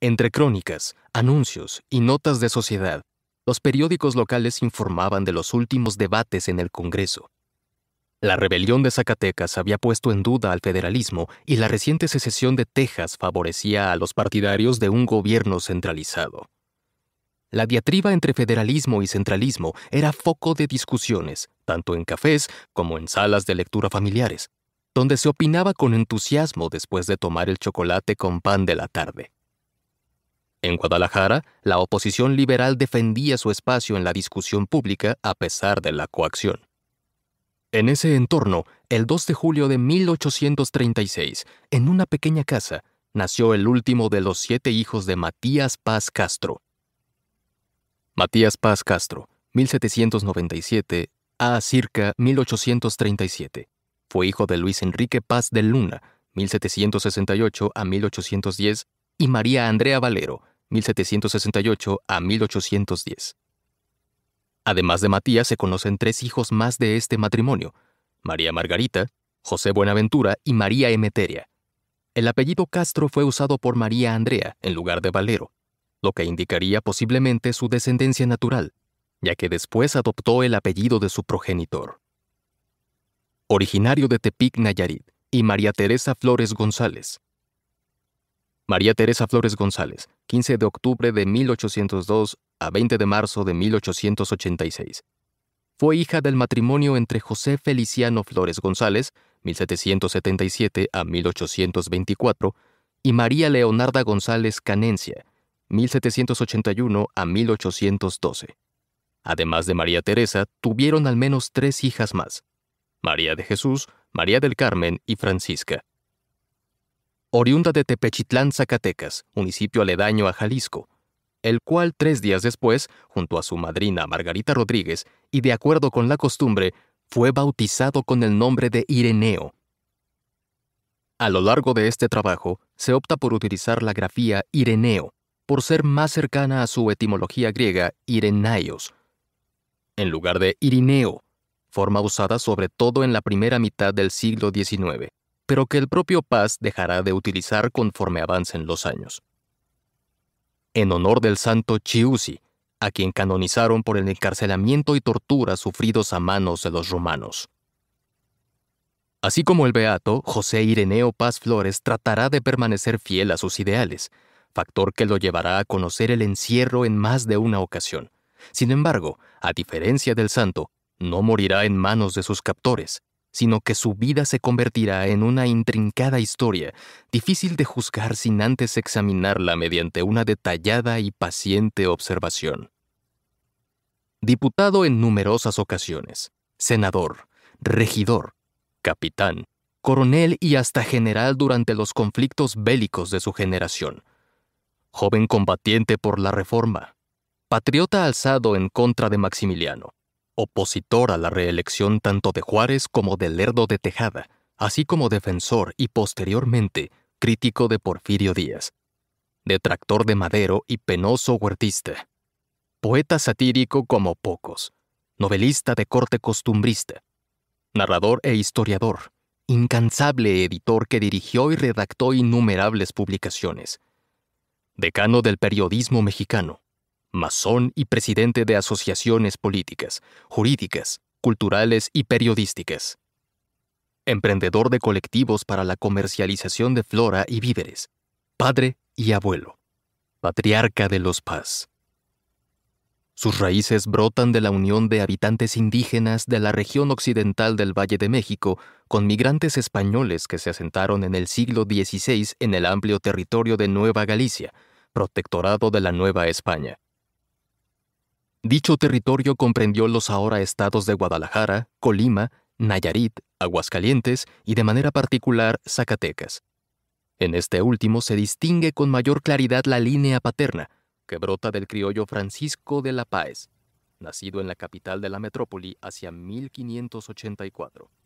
Entre crónicas, anuncios y notas de sociedad, los periódicos locales informaban de los últimos debates en el Congreso. La rebelión de Zacatecas había puesto en duda al federalismo y la reciente secesión de Texas favorecía a los partidarios de un gobierno centralizado. La diatriba entre federalismo y centralismo era foco de discusiones, tanto en cafés como en salas de lectura familiares, donde se opinaba con entusiasmo después de tomar el chocolate con pan de la tarde. En Guadalajara, la oposición liberal defendía su espacio en la discusión pública a pesar de la coacción. En ese entorno, el 2 de julio de 1836, en una pequeña casa, nació el último de los siete hijos de Matías Paz Castro. Matías Paz Castro, 1797 a circa 1837. Fue hijo de Luis Enrique Paz de Luna, 1768 a 1810, y María Andrea Valero, 1768 a 1810. Además de Matías, se conocen tres hijos más de este matrimonio, María Margarita, José Buenaventura y María Emeteria. El apellido Castro fue usado por María Andrea en lugar de Valero, lo que indicaría posiblemente su descendencia natural, ya que después adoptó el apellido de su progenitor. Originario de Tepic, Nayarit, y María Teresa Flores González, María Teresa Flores González, 15 de octubre de 1802 a 20 de marzo de 1886. Fue hija del matrimonio entre José Feliciano Flores González, 1777 a 1824, y María Leonarda González Canencia, 1781 a 1812. Además de María Teresa, tuvieron al menos tres hijas más, María de Jesús, María del Carmen y Francisca oriunda de Tepechitlán, Zacatecas, municipio aledaño a Jalisco, el cual tres días después, junto a su madrina Margarita Rodríguez, y de acuerdo con la costumbre, fue bautizado con el nombre de Ireneo. A lo largo de este trabajo, se opta por utilizar la grafía Ireneo, por ser más cercana a su etimología griega Irenaios, en lugar de Irineo, forma usada sobre todo en la primera mitad del siglo XIX pero que el propio Paz dejará de utilizar conforme avancen los años. En honor del santo Chiusi, a quien canonizaron por el encarcelamiento y tortura sufridos a manos de los romanos. Así como el beato, José Ireneo Paz Flores tratará de permanecer fiel a sus ideales, factor que lo llevará a conocer el encierro en más de una ocasión. Sin embargo, a diferencia del santo, no morirá en manos de sus captores, sino que su vida se convertirá en una intrincada historia, difícil de juzgar sin antes examinarla mediante una detallada y paciente observación. Diputado en numerosas ocasiones, senador, regidor, capitán, coronel y hasta general durante los conflictos bélicos de su generación. Joven combatiente por la Reforma, patriota alzado en contra de Maximiliano, opositor a la reelección tanto de Juárez como de Lerdo de Tejada, así como defensor y posteriormente crítico de Porfirio Díaz, detractor de Madero y penoso huertista, poeta satírico como pocos, novelista de corte costumbrista, narrador e historiador, incansable editor que dirigió y redactó innumerables publicaciones, decano del periodismo mexicano, masón y presidente de asociaciones políticas, jurídicas, culturales y periodísticas. Emprendedor de colectivos para la comercialización de flora y víveres, padre y abuelo, patriarca de los Paz. Sus raíces brotan de la unión de habitantes indígenas de la región occidental del Valle de México con migrantes españoles que se asentaron en el siglo XVI en el amplio territorio de Nueva Galicia, protectorado de la Nueva España. Dicho territorio comprendió los ahora estados de Guadalajara, Colima, Nayarit, Aguascalientes y de manera particular Zacatecas. En este último se distingue con mayor claridad la línea paterna, que brota del criollo Francisco de la Páez, nacido en la capital de la metrópoli hacia 1584.